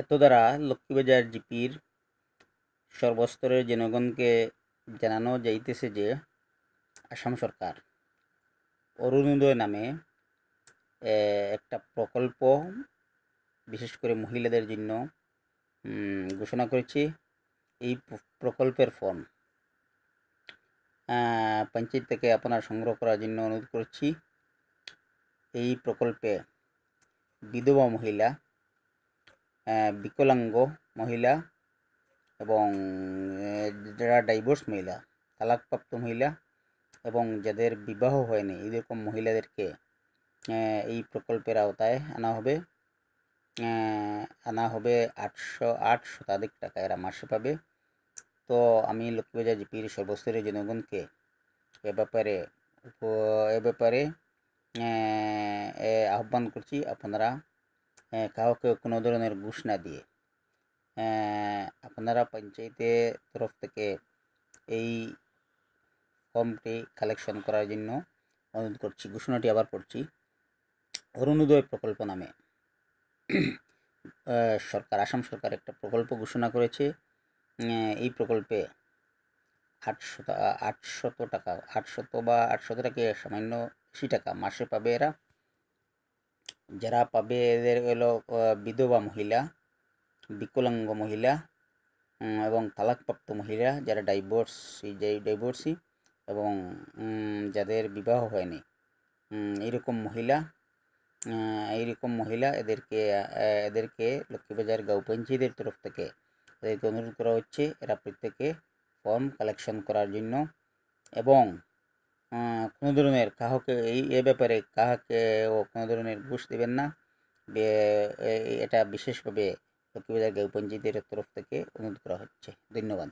এত দ্বারা লক্ষ্মীবাজার জিপির সর্বস্তরের জনগণকে জানানো যাইতেছে যে আসাম সরকার অরুণোদয় নামে একটা প্রকল্প বিশেষ করে মহিলাদের জন্য ঘোষণা করেছে এই প্রকল্পের ফর্ম পঞ্চায়েত থেকে আপনার সংগ্রহ করার জন্য অনুরোধ করছি এই প্রকল্পে বিধবা মহিলা বিকলাঙ্গ মহিলা এবং যারা ডাইভোর্স মহিলা তালাকপ্রাপ্ত মহিলা এবং যাদের বিবাহ হয়নি এরকম মহিলাদেরকে এই প্রকল্পের আওতায় আনা হবে আনা হবে আটশো আট শতাধিক টাকা এরা মাসে পাবে তো আমি লক্ষ্মীবাজার জিপির সর্বস্তরীয় জনগণকে এ ব্যাপারে এ ব্যাপারে আহ্বান করছি আপনারা হ্যাঁ, কাউকে কোনো ধরনের ঘুষ না দিয়ে আপনারা পঞ্চায়েতের তরফ থেকে এই ফর্মটি কালেকশন করার জন্য অনুরোধ করছি ঘোষণাটি আবার পড়ছি অরুণোদয় প্রকল্প নামে সরকার আসাম সরকার একটা প্রকল্প ঘোষণা করেছে এই প্রকল্পে আটশত আটশত টাকা আটশত বা আটশত টাকা সামান্য আশি টাকা মাসে পাবে এরা যারা পাবে এদের হলো বিধবা মহিলা বিকলাঙ্গ মহিলা এবং তালাকপ্রাপ্ত মহিলা যারা ডাইভোর্সি ডাইভোর্সি এবং যাদের বিবাহ হয়নি এরকম মহিলা এইরকম মহিলা এদেরকে এদেরকে লক্ষ্মীবাজার গাঁও পঞ্চায়েতের তরফ থেকে এদেরকে অনুরোধ করা হচ্ছে এরা প্রত্যেকে ফর্ম কালেকশন করার জন্য এবং কোনো ধরনের কাহকে এই এ ব্যাপারে কাহাকে ও কোনো ধরনের ঘুষ দেবেন না এটা বিশেষভাবে লক্ষ্মীবাজার গাঁও তরফ থেকে অনুরোধ করা হচ্ছে ধন্যবাদ